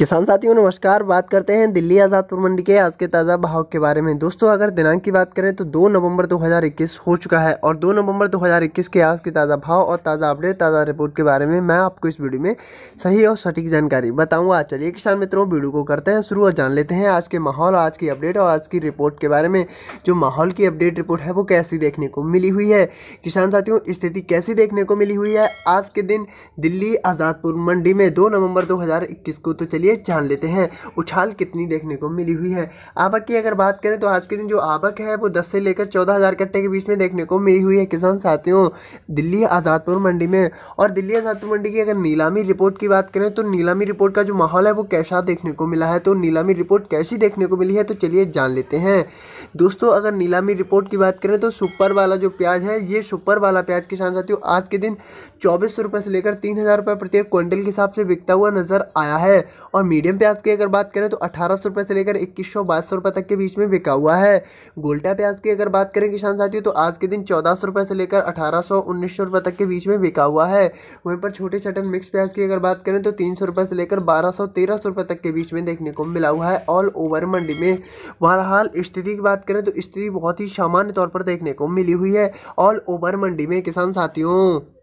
किसान साथियों नमस्कार बात करते हैं दिल्ली आज़ादपुर मंडी के आज के ताज़ा भाव के बारे में दोस्तों अगर दिनांक की बात करें तो 2 नवंबर 2021 हो चुका है और 2 नवंबर 2021 के आज के ताज़ा भाव और ताज़ा अपडेट ताज़ा रिपोर्ट के बारे में मैं आपको इस वीडियो में सही और सटीक जानकारी बताऊंगा चलिए किसान मित्रों वीडियो को करते हैं शुरू और जान लेते हैं आज के माहौल आज की अपडेट और आज की रिपोर्ट के बारे में जो माहौल की अपडेट रिपोर्ट है वो कैसी देखने को मिली हुई है किसान साथियों स्थिति कैसी देखने को मिली हुई है आज के दिन दिल्ली आज़ादपुर मंडी में दो नवम्बर दो को तो चलिए लिए जान लेते हैं उछाल कितनी देखने को मिली हुई है आबक की अगर बात करें तो आज के दिन जो आबक है वो दस से लेकर चौदह हज़ार कट्टे के बीच में देखने को मिली हुई है किसान साथियों दिल्ली आज़ादपुर मंडी में और दिल्ली आज़ादपुर मंडी की अगर नीलामी रिपोर्ट की बात करें तो नीलामी रिपोर्ट का जो माहौल है वो कैसा देखने को मिला है तो नीलामी रिपोर्ट कैसी देखने को मिली है तो चलिए जान लेते हैं दोस्तों अगर नीलामी रिपोर्ट की बात करें तो सुपर वाला जो प्याज है ये सुपर वाला प्याज किसान साथियों आज के दिन चौबीस सौ से लेकर तीन हज़ार प्रत्येक क्विंटल के हिसाब से बिकता हुआ नज़र आया है और और मीडियम प्याज की अगर बात करें तो अठारह सौ रुपये से लेकर इक्कीस सौ बाईस सौ रुपये तक के बीच में बिका हुआ है गोल्टा प्याज की अगर बात करें किसान साथियों तो आज के दिन चौदह सौ रुपये से लेकर अठारह सौ उन्नीस सौ रुपये तक के बीच में बिका हुआ है वहीं पर छोटे छटन मिक्स प्याज की अगर बात करें तो तीन सौ रुपये से लेकर बारह सौ तेरह सौ रुपये तक के बीच में देखने को मिला हुआ है ऑल ओवर मंडी में बहरहाल स्थिति की बात करें तो स्थिति बहुत ही सामान्य तौर पर देखने को मिली हुई है ऑल ओवर मंडी में किसान साथियों